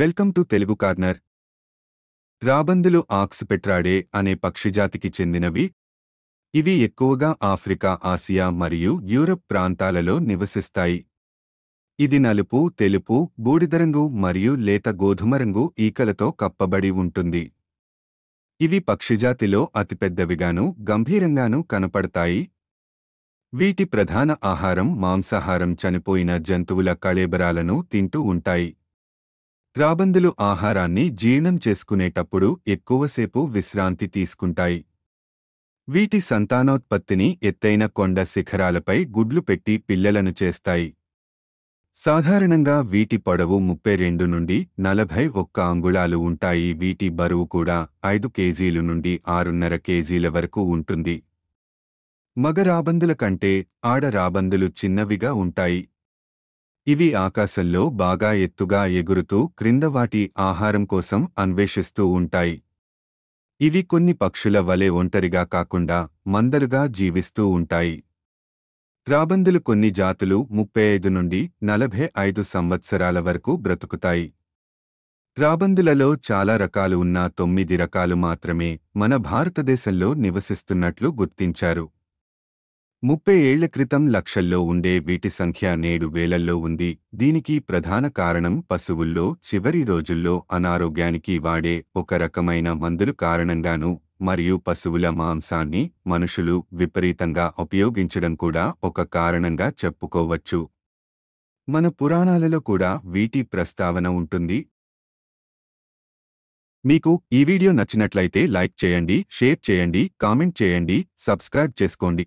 welcome to Telugu corner రాబందులు ఆక్స్ పెట్రాడే అనే పక్షిజాతికి చెందినవి ఇవి ఎక్కువగా ఆఫ్రికా ఆసియా మరియు యూరప్ ప్రాంతాలలో నివసిస్తాయి ఇది నలుపు తెలుపు బూడిదరంగు మరియు లేత గోధుమరంగు ఈకలతో కప్పబడి ఉంటుంది ఇవి పక్షిజాతిలో అతిపెద్దవిగాను గంభీరంగాను కనపడతాయి వీటి ప్రధాన ఆహారం మాంసాహారం చనిపోయిన జంతువుల కళేబరాలను తింటూ ఉంటాయి రాబందులు ఆహారాన్ని జీర్ణం చేసుకునేటప్పుడు ఎక్కువసేపు విశ్రాంతి తీసుకుంటాయి వీటి సంతానోత్పత్తిని ఎత్తైన కొండ శిఖరాలపై గుడ్లు పెట్టి పిల్లలను చేస్తాయి సాధారణంగా వీటి పొడవు ముప్పై రెండు నుండి నలభై ఒక్క అంగుళాలు ఉంటాయి వీటి బరువు కూడా ఐదు కేజీలు నుండి ఆరున్నర కేజీల వరకు ఉంటుంది మగ రాబందుల కంటే ఆడ రాబందులు చిన్నవిగా ఉంటాయి ఇవి ఆకాశంలో బాగా ఎత్తుగా ఎగురుతూ క్రింద వాటి ఆహారం కోసం అన్వేషిస్తూ ఉంటాయి ఇవి కొన్ని పక్షుల వలె ఒంటరిగా కాకుండా మందలుగా జీవిస్తూ ఉంటాయి రాబందులు కొన్ని జాతులు ముప్పై ఐదు నుండి నలభై ఐదు సంవత్సరాల వరకు బ్రతుకుతాయి రాబందులలో చాలా రకాలు ఉన్న తొమ్మిది రకాలు మాత్రమే మన భారతదేశంలో నివసిస్తున్నట్లు గుర్తించారు ముప్పై ఏళ్ల క్రితం లక్షల్లో ఉండే వీటి సంఖ్య నేడు వేలల్లో ఉంది దీనికి ప్రధాన కారణం పశువుల్లో చివరి రోజుల్లో అనారోగ్యానికి వాడే ఒక రకమైన మందులు కారణంగాను మరియు పశువుల మాంసాన్ని మనుషులు విపరీతంగా ఉపయోగించడం కూడా ఒక కారణంగా చెప్పుకోవచ్చు మన పురాణాలలో కూడా వీటి ప్రస్తావన ఉంటుంది మీకు ఈ వీడియో నచ్చినట్లయితే లైక్ చేయండి షేర్ చేయండి కామెంట్ చేయండి సబ్స్క్రైబ్ చేసుకోండి